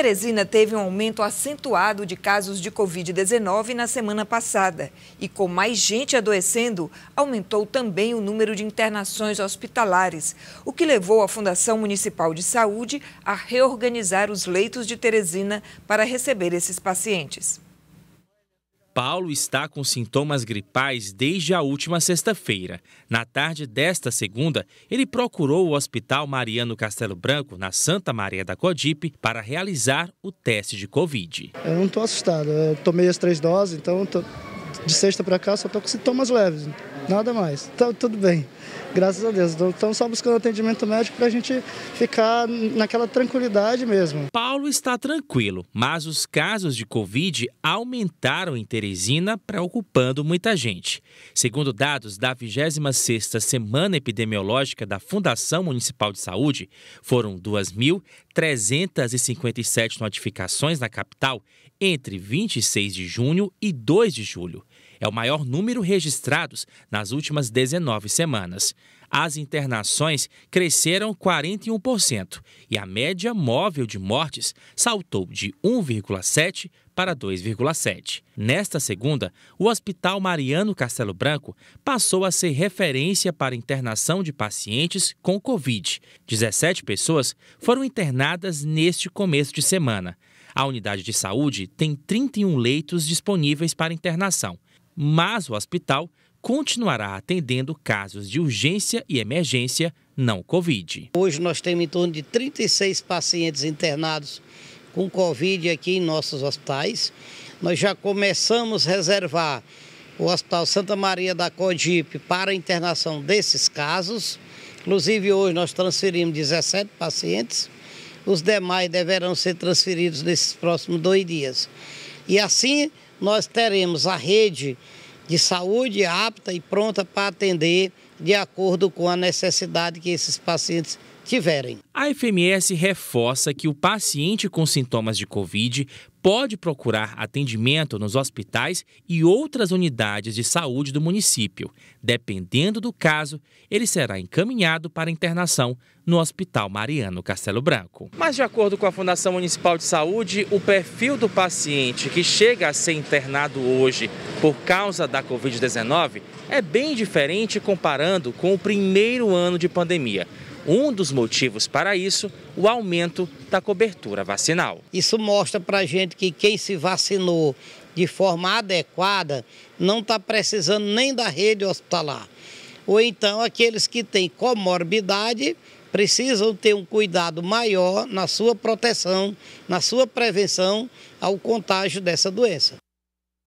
Teresina teve um aumento acentuado de casos de Covid-19 na semana passada. E com mais gente adoecendo, aumentou também o número de internações hospitalares, o que levou a Fundação Municipal de Saúde a reorganizar os leitos de Teresina para receber esses pacientes. Paulo está com sintomas gripais desde a última sexta-feira. Na tarde desta segunda, ele procurou o Hospital Mariano Castelo Branco, na Santa Maria da Codipe, para realizar o teste de Covid. Eu não estou assustado. Eu tomei as três doses, então tô... de sexta para cá só estou com sintomas leves nada mais. então tudo bem, graças a Deus. Então, estamos só buscando atendimento médico para a gente ficar naquela tranquilidade mesmo. Paulo está tranquilo, mas os casos de Covid aumentaram em Teresina, preocupando muita gente. Segundo dados da 26ª Semana Epidemiológica da Fundação Municipal de Saúde, foram 2.357 notificações na capital entre 26 de junho e 2 de julho. É o maior número registrados nas últimas 19 semanas. As internações cresceram 41% e a média móvel de mortes saltou de 1,7 para 2,7. Nesta segunda, o Hospital Mariano Castelo Branco passou a ser referência para internação de pacientes com Covid. 17 pessoas foram internadas neste começo de semana. A unidade de saúde tem 31 leitos disponíveis para internação mas o hospital continuará atendendo casos de urgência e emergência não Covid. Hoje nós temos em torno de 36 pacientes internados com Covid aqui em nossos hospitais. Nós já começamos a reservar o Hospital Santa Maria da Codipe para a internação desses casos. Inclusive, hoje nós transferimos 17 pacientes. Os demais deverão ser transferidos nesses próximos dois dias. E assim, nós teremos a rede de saúde apta e pronta para atender de acordo com a necessidade que esses pacientes tiverem. A FMS reforça que o paciente com sintomas de Covid pode procurar atendimento nos hospitais e outras unidades de saúde do município. Dependendo do caso, ele será encaminhado para internação no Hospital Mariano Castelo Branco. Mas, de acordo com a Fundação Municipal de Saúde, o perfil do paciente que chega a ser internado hoje por causa da Covid-19 é bem diferente comparando com o primeiro ano de pandemia. Um dos motivos para isso, o aumento da cobertura vacinal. Isso mostra para a gente que quem se vacinou de forma adequada não está precisando nem da rede hospitalar. Ou então aqueles que têm comorbidade precisam ter um cuidado maior na sua proteção, na sua prevenção ao contágio dessa doença.